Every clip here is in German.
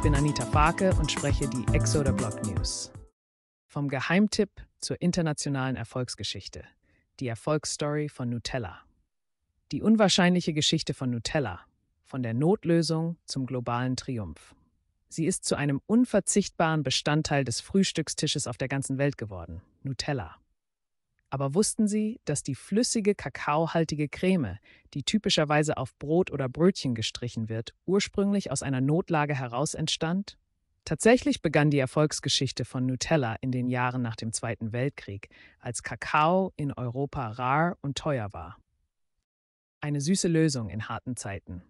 Ich bin Anita Farke und spreche die Exoder Blog News. Vom Geheimtipp zur internationalen Erfolgsgeschichte. Die Erfolgsstory von Nutella. Die unwahrscheinliche Geschichte von Nutella. Von der Notlösung zum globalen Triumph. Sie ist zu einem unverzichtbaren Bestandteil des Frühstückstisches auf der ganzen Welt geworden. Nutella. Aber wussten Sie, dass die flüssige, kakaohaltige Creme, die typischerweise auf Brot oder Brötchen gestrichen wird, ursprünglich aus einer Notlage heraus entstand? Tatsächlich begann die Erfolgsgeschichte von Nutella in den Jahren nach dem Zweiten Weltkrieg, als Kakao in Europa rar und teuer war. Eine süße Lösung in harten Zeiten.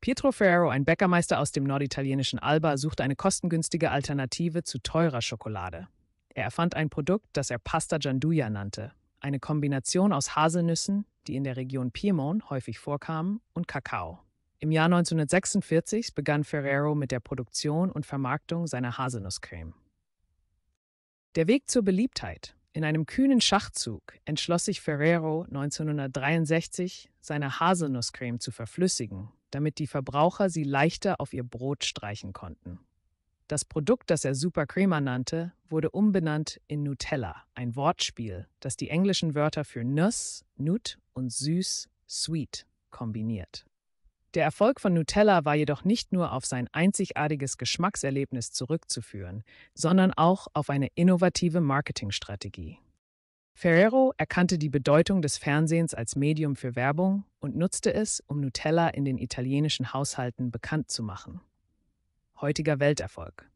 Pietro Ferrero, ein Bäckermeister aus dem norditalienischen Alba, suchte eine kostengünstige Alternative zu teurer Schokolade. Er erfand ein Produkt, das er Pasta Gianduja nannte, eine Kombination aus Haselnüssen, die in der Region Piemont häufig vorkamen, und Kakao. Im Jahr 1946 begann Ferrero mit der Produktion und Vermarktung seiner Haselnusscreme. Der Weg zur Beliebtheit. In einem kühnen Schachzug entschloss sich Ferrero 1963, seine Haselnusscreme zu verflüssigen, damit die Verbraucher sie leichter auf ihr Brot streichen konnten. Das Produkt, das er Supercrema nannte, wurde umbenannt in Nutella, ein Wortspiel, das die englischen Wörter für Nuss, Nut und süß, sweet kombiniert. Der Erfolg von Nutella war jedoch nicht nur auf sein einzigartiges Geschmackserlebnis zurückzuführen, sondern auch auf eine innovative Marketingstrategie. Ferrero erkannte die Bedeutung des Fernsehens als Medium für Werbung und nutzte es, um Nutella in den italienischen Haushalten bekannt zu machen heutiger Welterfolg.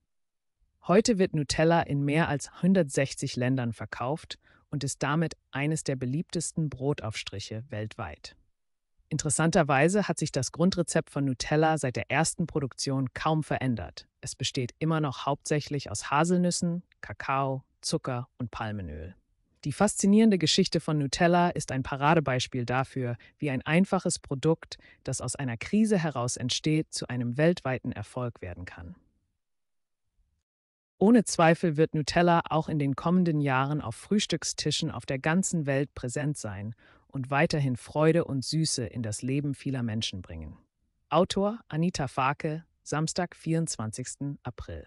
Heute wird Nutella in mehr als 160 Ländern verkauft und ist damit eines der beliebtesten Brotaufstriche weltweit. Interessanterweise hat sich das Grundrezept von Nutella seit der ersten Produktion kaum verändert. Es besteht immer noch hauptsächlich aus Haselnüssen, Kakao, Zucker und Palmenöl. Die faszinierende Geschichte von Nutella ist ein Paradebeispiel dafür, wie ein einfaches Produkt, das aus einer Krise heraus entsteht, zu einem weltweiten Erfolg werden kann. Ohne Zweifel wird Nutella auch in den kommenden Jahren auf Frühstückstischen auf der ganzen Welt präsent sein und weiterhin Freude und Süße in das Leben vieler Menschen bringen. Autor Anita Farke, Samstag, 24. April.